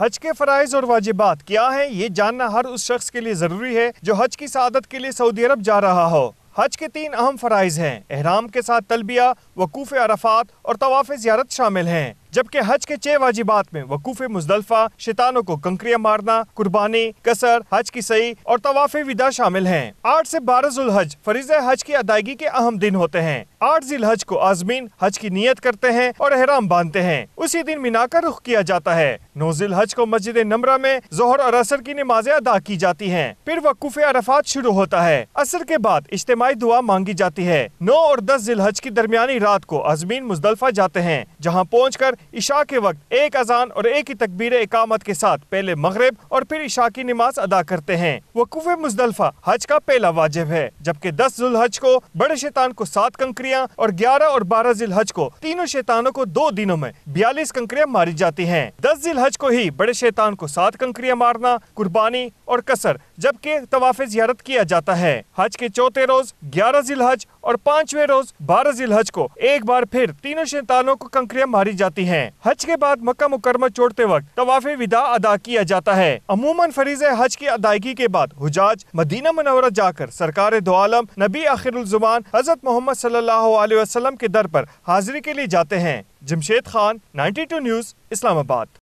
हज के फ़राइज़ और वाजिबात क्या हैं ये जानना हर उस शख्स के लिए ज़रूरी है जो हज की सदत के लिए सऊदी अरब जा रहा हो हज के तीन अहम फ़राइज़ हैं अहराम के साथ तलबिया वकूफ़ अरफात और तवाफ़ ज़्यारत शामिल हैं जबकि हज के छह वाजिबात में वकूफ मुजदलफा शैतानों को कंकरिया मारना कुर्बानी कसर हज की सही और तवाफ विदा शामिल है आठ ऐसी बारह हज फरीज हज की अदायगी के अहम दिन होते हैं आठ जिल हज को आजमीन हज की नीयत करते हैं और अहराम बांधते हैं उसी दिन मीना का रुख किया जाता है नौ हज को मस्जिद नमरा में जोहर और असर की नमाजें अदा की जाती हैं फिर वकूफ अरफात शुरू होता है असर के बाद इज्तमाही दुआ मांगी जाती है नौ और दस जिल हज की दरमियानी रात को आजमीन मुजदलफा जाते हैं जहाँ पहुँच कर इशा के वक्त एक अजान और एक ही तकबीर इकामत के साथ पहले मगरब और फिर इशा की नमाज अदा करते हैं वकूफ मुजदलफा हज का पहला वाजिब है जबकि दस जुल हज को बड़े शैतान को सात कंकरियाँ और ग्यारह और बारह जिल हज को तीनों शैतानों को दो दिनों में बयालीस कंकरियाँ मारी जाती है दस जिल हज को ही बड़े शैतान को सात कंकरियाँ मारना कुर्बानी और कसर जबकि तवाफ जियारत किया जाता है हज के चौथे रोज ग्यारह जिल हज और पांचवे रोज बारह जिल हज को एक बार फिर तीनों शैतानों को कंकरियां मारी जाती हैं। हज के बाद मक्का मुकरमा छोड़ते वक्त तवाफे विदा अदा किया जाता है अमूमन फरीज हज की अदायगी के बाद हुजाज मदीना मनवरा जाकर सरकार दो आलम नबी आखिरजुमान हजरत मोहम्मद सल्लाम के दर आरोप हाजिरी के लिए जाते हैं जमशेद खान टू न्यूज इस्लामाबाद